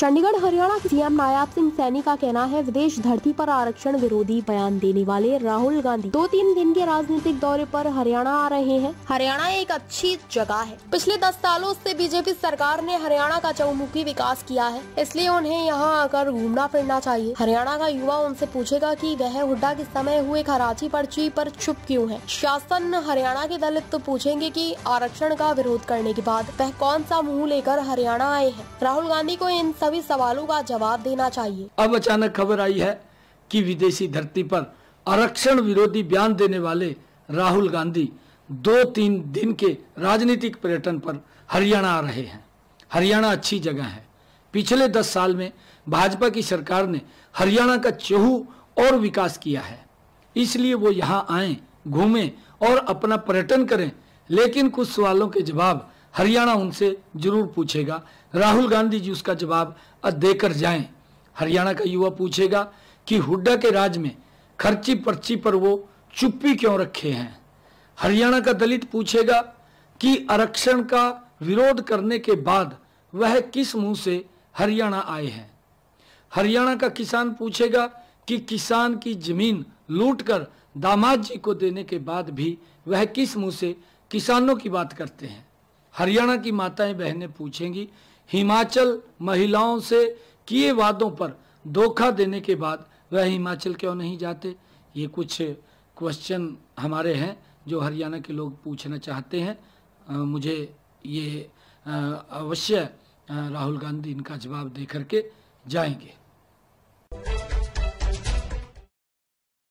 चंडीगढ़ हरियाणा के सीएम नायाब सिंह सैनी का कहना है विदेश धरती पर आरक्षण विरोधी बयान देने वाले राहुल गांधी दो तीन दिन के राजनीतिक दौरे पर हरियाणा आ रहे हैं हरियाणा एक अच्छी जगह है पिछले दस सालों से बीजेपी सरकार ने हरियाणा का चौमुखी विकास किया है इसलिए उन्हें यहाँ आकर घूमना फिरना चाहिए हरियाणा का युवा उनसे पूछेगा की वह हुड्डा के समय हुए कराची पर्ची पर छुप क्यूँ है शासन हरियाणा के दलित तो पूछेंगे की आरक्षण का विरोध करने के बाद वह कौन सा मुँह लेकर हरियाणा आए हैं राहुल गांधी को इन सभी सवालों का जवाब देना चाहिए अब अचानक खबर आई है कि विदेशी धरती पर आरक्षण विरोधी बयान देने वाले राहुल गांधी दो तीन दिन के राजनीतिक पर्यटन पर हरियाणा आ रहे हैं हरियाणा अच्छी जगह है पिछले दस साल में भाजपा की सरकार ने हरियाणा का चहू और विकास किया है इसलिए वो यहाँ आए घूमें और अपना पर्यटन करें लेकिन कुछ सवालों के जवाब हरियाणा उनसे जरूर पूछेगा राहुल गांधी जी उसका जवाब देकर जाएं हरियाणा का युवा पूछेगा कि हुड्डा के राज में खर्ची पर्ची पर वो चुप्पी क्यों रखे हैं हरियाणा का दलित पूछेगा कि आरक्षण का विरोध करने के बाद वह किस मुंह से हरियाणा आए हैं हरियाणा का किसान पूछेगा कि किसान की जमीन लूटकर दामाद जी को देने के बाद भी वह किस मुंह से किसानों की बात करते हैं हरियाणा की माताएं बहनें पूछेंगी हिमाचल महिलाओं से किए वादों पर धोखा देने के बाद वह हिमाचल क्यों नहीं जाते ये कुछ क्वेश्चन हमारे हैं जो हरियाणा के लोग पूछना चाहते हैं आ, मुझे ये अवश्य राहुल गांधी इनका जवाब दे करके जाएंगे